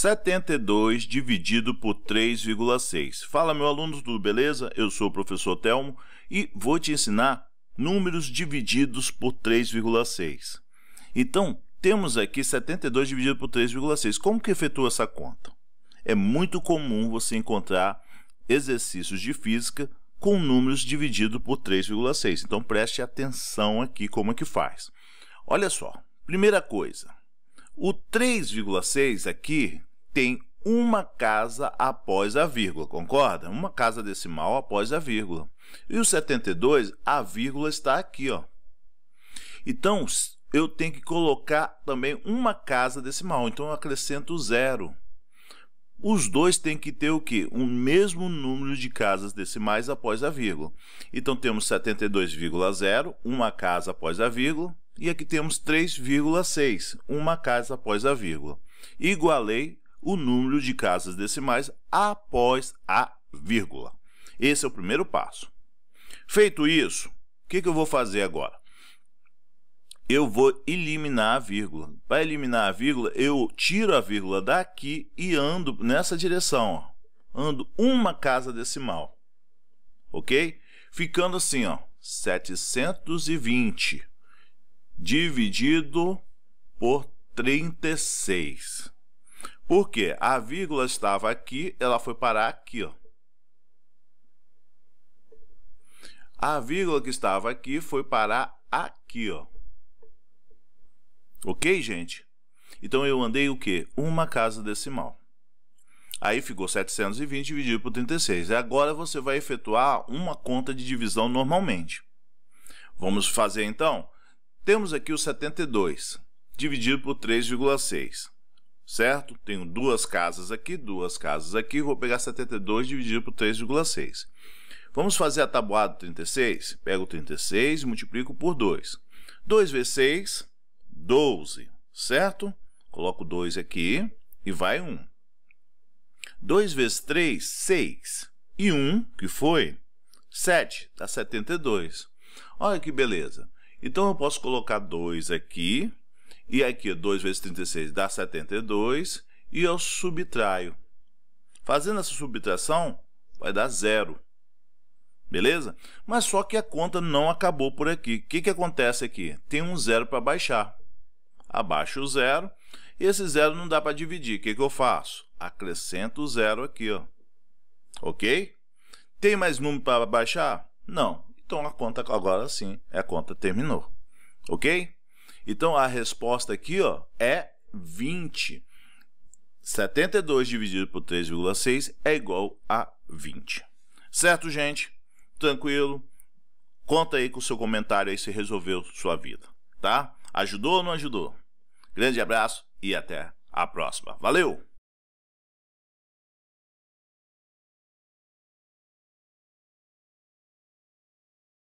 72 dividido por 3,6. Fala, meu aluno, tudo beleza? Eu sou o professor Telmo e vou te ensinar números divididos por 3,6. Então, temos aqui 72 dividido por 3,6. Como que efetua essa conta? É muito comum você encontrar exercícios de física com números divididos por 3,6. Então, preste atenção aqui como é que faz. Olha só, primeira coisa, o 3,6 aqui tem uma casa após a vírgula, concorda? Uma casa decimal após a vírgula. E o 72, a vírgula está aqui, ó. Então, eu tenho que colocar também uma casa decimal, então eu acrescento zero. Os dois têm que ter o quê? O mesmo número de casas decimais após a vírgula. Então temos 72,0, uma casa após a vírgula, e aqui temos 3,6, uma casa após a vírgula. Igualei o número de casas decimais após a vírgula. Esse é o primeiro passo. Feito isso, o que, que eu vou fazer agora? eu vou eliminar a vírgula. Para eliminar a vírgula, eu tiro a vírgula daqui e ando nessa direção. Ó. Ando uma casa decimal. Ok? Ficando assim, ó, 720 dividido por 36. Porque a vírgula estava aqui, ela foi parar aqui. Ó. A vírgula que estava aqui foi parar aqui. Ó. Ok, gente? Então eu andei o quê? Uma casa decimal. Aí ficou 720 dividido por 36. E agora você vai efetuar uma conta de divisão normalmente. Vamos fazer então? Temos aqui o 72 dividido por 3,6 certo? Tenho duas casas aqui, duas casas aqui, vou pegar 72 dividido por 3,6. Vamos fazer a tabuada do 36? Pego o 36 e multiplico por 2. 2 vezes 6, 12, certo? Coloco 2 aqui e vai 1. 2 vezes 3, 6. E 1, que foi? 7, dá 72. Olha que beleza. Então, eu posso colocar 2 aqui e aqui, 2 vezes 36 dá 72. E eu subtraio. Fazendo essa subtração, vai dar zero. Beleza? Mas só que a conta não acabou por aqui. O que, que acontece aqui? Tem um zero para baixar. Abaixo o zero. Esse zero não dá para dividir. O que, que eu faço? Acrescento o zero aqui. Ó. Ok? Tem mais número para baixar? Não. Então a conta agora sim, a conta terminou. Ok? Então a resposta aqui ó, é 20. 72 dividido por 3,6 é igual a 20. Certo, gente? Tranquilo? Conta aí com o seu comentário aí se resolveu sua vida, tá? Ajudou ou não ajudou? Grande abraço e até a próxima. Valeu!